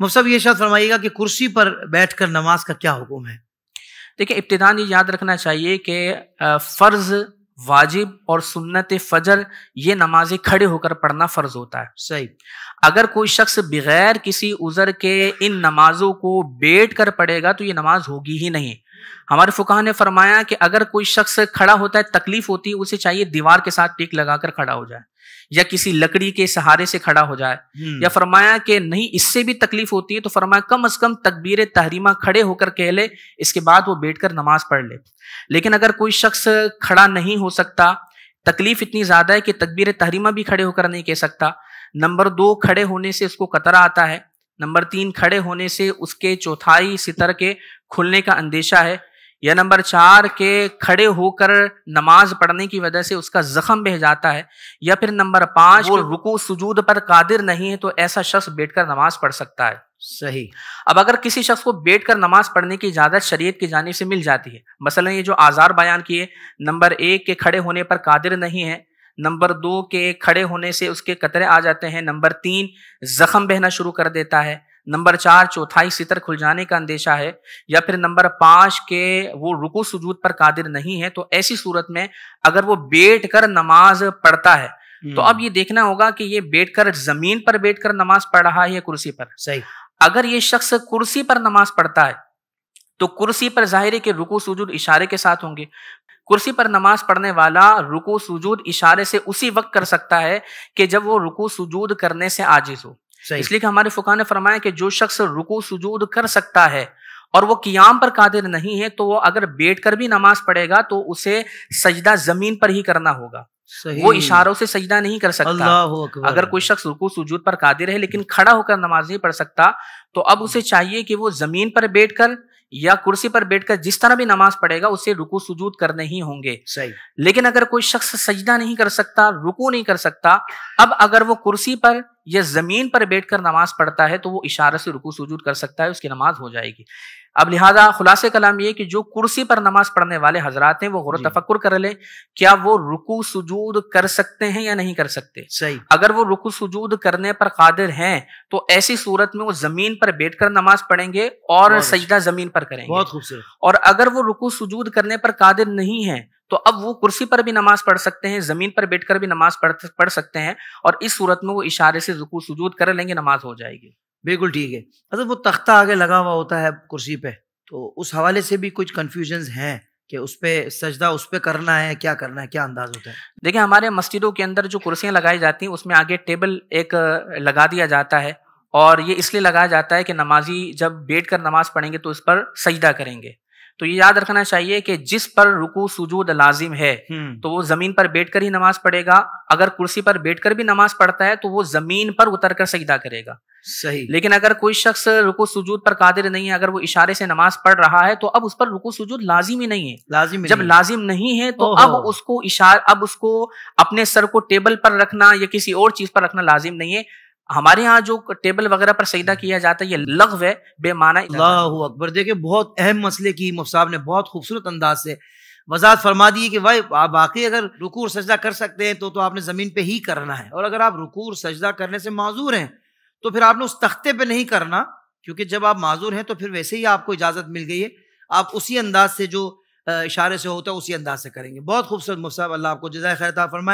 मुफसब ये शायद फरमाइएगा कि कुर्सी पर बैठ कर नमाज का क्या हुक्म है देखिए इब्तदान ये याद रखना चाहिए कि फ़र्ज़ वाजिब और सुन्नत फ़जर ये नमाजें खड़े होकर पढ़ना फ़र्ज़ होता है सही अगर कोई शख्स बगैर किसी उज़र के इन नमाज़ों को बैठ कर पढ़ेगा तो ये नमाज होगी ही नहीं हमारे फुकाह ने फरमाया कि अगर कोई शख्स खड़ा होता है तकलीफ होती है उसे चाहिए दीवार के साथ टेक लगाकर खड़ा हो जाए या किसी लकड़ी के सहारे से खड़ा हो जाए हम्म। या फरमाया कि नहीं इससे भी तकलीफ होती है तो फरमाया कम अज कम तकबीर तहरीमा खड़े होकर कह ले इसके बाद वो बैठकर नमाज पढ़ ले। लेकिन अगर कोई शख्स खड़ा नहीं हो सकता तकलीफ इतनी ज्यादा है कि तकबीर तहरीमा भी खड़े होकर नहीं कह सकता नंबर दो खड़े होने से उसको कतरा आता है नंबर तीन खड़े होने से उसके चौथाई सितर के खुलने का अंदेशा है या नंबर चार के खड़े होकर नमाज पढ़ने की वजह से उसका जख्म बह जाता है या फिर नंबर पाँच वो रुकू सुजूद पर कादिर नहीं है तो ऐसा शख्स बैठकर नमाज पढ़ सकता है सही अब अगर किसी शख्स को बैठकर नमाज पढ़ने की इजाज़त शरीयत की जानी से मिल जाती है मसलन ये जो आज़ार बयान किए नंबर एक के खड़े होने पर कादिर नहीं है नंबर दो के खड़े होने से उसके कतरे आ जाते हैं नंबर तीन जख्म बहना शुरू कर देता है नंबर चार चौथाई सितर खुल जाने का अंदेशा है या फिर नंबर पांच के वो रुको सुजूद पर कादिर नहीं है तो ऐसी सूरत में अगर वो बैठ कर नमाज पढ़ता है तो हम्म। अब ये देखना होगा कि ये बैठकर जमीन पर बैठकर नमाज पढ़ रहा है या कुर्सी पर सही अगर ये शख्स कुर्सी पर नमाज पढ़ता है तो कुर्सी पर जाहिर है कि रुकू सुजूद इशारे के साथ होंगे कुर्सी पर नमाज पढ़ने वाला रुकू सुजूद इशारे से उसी वक्त कर सकता है कि जब वो रुकू सुजूद करने से आजिज हो इसलिए कि हमारे फुका ने फरमाया कि जो शख्स रुकू सुजूद कर सकता है और वो कियाम पर कादिर नहीं है तो वो अगर बैठ कर भी नमाज पढ़ेगा तो उसे सजदा जमीन पर ही करना होगा वो इशारों से सजदा नहीं कर सकता अगर कोई शख्स रुकू सुजूद पर कादिर है लेकिन खड़ा होकर नमाज नहीं पढ़ सकता तो अब उसे चाहिए कि वो जमीन पर बैठ कर या कुर्सी पर बैठकर जिस तरह भी नमाज पढ़ेगा उसे रुकू सुजूद करने ही होंगे सही लेकिन अगर कोई शख्स सजदा नहीं कर सकता रुकू नहीं कर सकता अब अगर वो कुर्सी पर या जमीन पर बैठकर नमाज पढ़ता है तो वो इशारे से रुकू सुजूद कर सकता है उसकी नमाज हो जाएगी अब लिहाजा खुलासे कलाम ये कि जो कुर्सी पर नमाज पढ़ने वाले हजरात हैं वो गौर तफक्र कर ले क्या वो रुकू सुजूद कर सकते हैं या नहीं कर सकते सही अगर वो रुकू सुजूद करने पर कादिर हैं तो ऐसी सूरत में वो जमीन पर बैठ कर नमाज पढ़ेंगे और सजदा जमीन पर करेंगे बहुत खूबसूरत और अगर वो रुकू सुजूद करने पर कादिर नहीं है तो अब वो कुर्सी पर भी नमाज पढ़ सकते हैं जमीन पर बैठकर भी नमाज पढ़ पढ़ सकते हैं और इस सूरत में वो इशारे से रुकू सुजूद कर लेंगे नमाज हो जाएगी बिल्कुल ठीक है मतलब वो तख्ता आगे लगा हुआ होता है कुर्सी पे तो उस हवाले से भी कुछ कन्फ्यूजन हैं कि उस पर सजदा उस पर करना है क्या करना है क्या अंदाज होता है देखिए हमारे मस्जिदों के अंदर जो कुर्सियाँ लगाई जाती हैं उसमें आगे टेबल एक लगा दिया जाता है और ये इसलिए लगाया जाता है कि नमाजी जब बैठ कर नमाज पढ़ेंगे तो इस पर सजदा करेंगे तो ये याद रखना चाहिए कि जिस पर रुकू सुजूद लाजिम है हम्म। तो वो जमीन पर बैठकर ही नमाज पढ़ेगा अगर कुर्सी पर बैठकर भी नमाज पढ़ता है तो वो जमीन पर उतर कर सजदा करेगा सही लेकिन अगर कोई शख्स रुकू सुजूद पर कादिर नहीं है अगर वो इशारे से नमाज पढ़ रहा है तो अब उस पर रुकू सुजूद लाजिम ही नहीं है लाजिम जब नहीं। लाजिम नहीं है तो अब उसको इशार अब उसको अपने सर को टेबल पर रखना या किसी और चीज पर रखना लाजिम नहीं है हमारे यहाँ जो टेबल वगैरह पर सजदा हम्म। किया जाता है ये लघव है बेमाना अल्लाह अकबर देखिए बहुत अहम मसले की मुफ साहब ने बहुत खूबसूरत अंदाज से वजात फरमा दी कि भाई आप बाकी अगर रुकूर सजदा कर सकते हैं तो तो आपने ज़मीन पे ही करना है और अगर आप रुकूर सजदा करने से माजूर हैं तो फिर आपने उस तख्ते पे नहीं करना क्योंकि जब आप माजूर हैं तो फिर वैसे ही आपको इजाज़त मिल गई है आप उसी अंदाज से जो इशारे से होता है उसी अंदाज से करेंगे बहुत खूबसूरत मुफ साहब अल्लाह आपको जजाय खैरता फरमाए